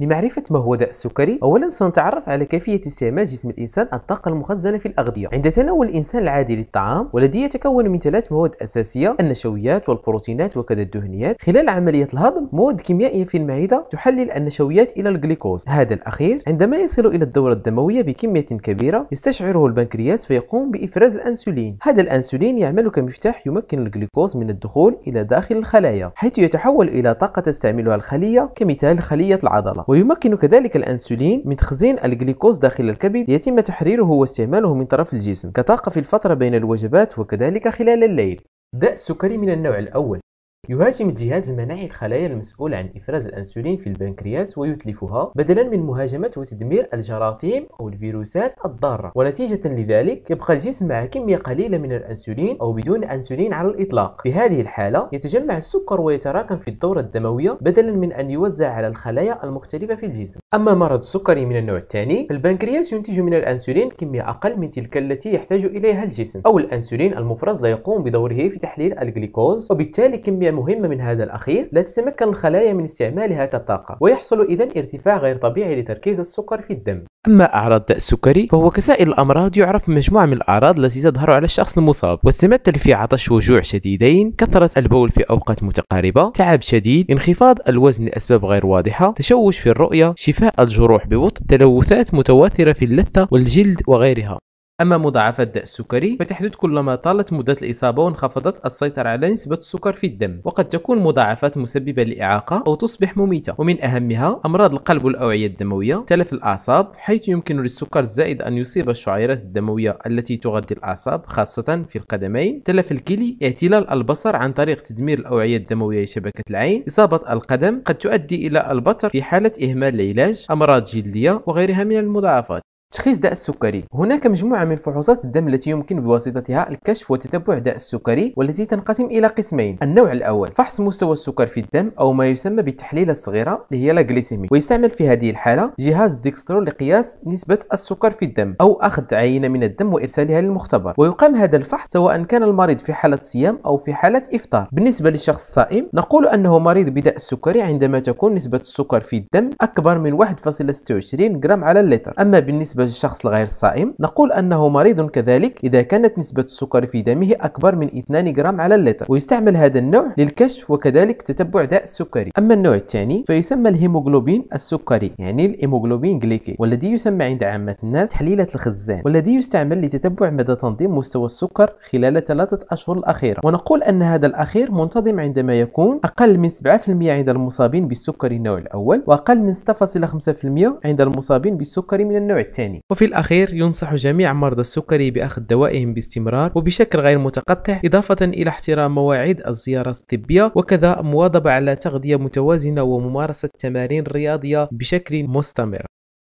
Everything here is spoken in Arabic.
لمعرفة ما هو داء السكري أولا سنتعرف على كيفية استعمال جسم الإنسان الطاقة المخزنة في الأغذية عند تناول الإنسان العادي للطعام والذي يتكون من ثلاث مواد أساسية النشويات والبروتينات وكذا الدهنيات خلال عملية الهضم مواد كيميائية في المعدة تحلل النشويات إلى الجليكوز هذا الأخير عندما يصل إلى الدورة الدموية بكمية كبيرة يستشعره البنكرياس فيقوم بإفراز الأنسولين هذا الأنسولين يعمل كمفتاح يمكن الجليكوز من الدخول إلى داخل الخلايا حيث يتحول إلى طاقة تستعملها الخلية كمثال خلية العضلة ويمكن كذلك الأنسولين من تخزين الجلوكوز داخل الكبد يتم تحريره واستعماله من طرف الجسم كطاقة في الفترة بين الوجبات وكذلك خلال الليل داء السكري من النوع الأول يهاجم الجهاز المناعي الخلايا المسؤولة عن إفراز الأنسولين في البنكرياس ويتلفها بدلا من مهاجمة وتدمير الجراثيم أو الفيروسات الضارة ونتيجة لذلك يبقى الجسم مع كمية قليلة من الأنسولين أو بدون أنسولين على الإطلاق في هذه الحالة يتجمع السكر ويتراكم في الدورة الدموية بدلا من أن يوزع على الخلايا المختلفة في الجسم أما مرض السكري من النوع الثاني فالبنكرياس ينتج من الأنسولين كمية أقل من تلك التي يحتاج إليها الجسم أو الأنسولين المفرز لا يقوم بدوره في تحليل الجليكوز وبالتالي كمية مهمة من هذا الأخير لا تتمكن الخلايا من استعمالها كطاقة ويحصل إذا ارتفاع غير طبيعي لتركيز السكر في الدم أما أعراض داء السكري فهو كسائر الأمراض يعرف بمجموعة من الأعراض التي تظهر على الشخص المصاب وتتمثل في عطش وجوع شديدين كثرة البول في أوقات متقاربة تعب شديد انخفاض الوزن لأسباب غير واضحة تشوش في الرؤية شفاء الجروح ببطء تلوثات متواترة في اللثة والجلد وغيرها أما مضاعفات داء السكري فتحدث كلما طالت مدة الإصابة وانخفضت السيطرة على نسبة السكر في الدم وقد تكون مضاعفات مسببة لإعاقة أو تصبح مميتة ومن أهمها أمراض القلب والأوعية الدموية تلف الأعصاب حيث يمكن للسكر الزائد أن يصيب الشعيرات الدموية التي تغذي الأعصاب خاصة في القدمين تلف الكلي اعتلال البصر عن طريق تدمير الأوعية الدموية لشبكة العين إصابة القدم قد تؤدي إلى البتر في حالة إهمال العلاج أمراض جلدية وغيرها من المضاعفات تشخيص داء السكري هناك مجموعة من فحوصات الدم التي يمكن بواسطتها الكشف وتتبع داء السكري والتي تنقسم إلى قسمين النوع الأول فحص مستوى السكر في الدم أو ما يسمى بالتحليلة الصغيرة اللي هي لا ويستعمل في هذه الحالة جهاز ديكسترو لقياس نسبة السكر في الدم أو أخذ عينة من الدم وإرسالها للمختبر ويقام هذا الفحص سواء كان المريض في حالة صيام أو في حالة إفطار بالنسبة للشخص الصائم نقول أنه مريض بداء السكري عندما تكون نسبة السكر في الدم أكبر من 1.26 جرام على اللتر أما بالنسبة بالنسبة للشخص الغير الصائم نقول أنه مريض كذلك إذا كانت نسبة السكر في دمه أكبر من 2 جرام على اللتر ويستعمل هذا النوع للكشف وكذلك تتبع داء السكري أما النوع الثاني فيسمى الهيموغلوبين السكري يعني الهيموغلوبين جليكي والذي يسمى عند عامة الناس تحليلة الخزان والذي يستعمل لتتبع مدى تنظيم مستوى السكر خلال ثلاثة أشهر الأخيرة ونقول أن هذا الأخير منتظم عندما يكون أقل من 7% عند المصابين بالسكري النوع الأول وأقل من 6.5% عند المصابين بالسكري من النوع الثاني الثاني وفي الأخير ينصح جميع مرضى السكري بأخذ دوائهم باستمرار وبشكل غير متقطع إضافة إلى احترام مواعيد الزيارات الطبية وكذا مواظبة على تغذية متوازنة وممارسة تمارين رياضية بشكل مستمر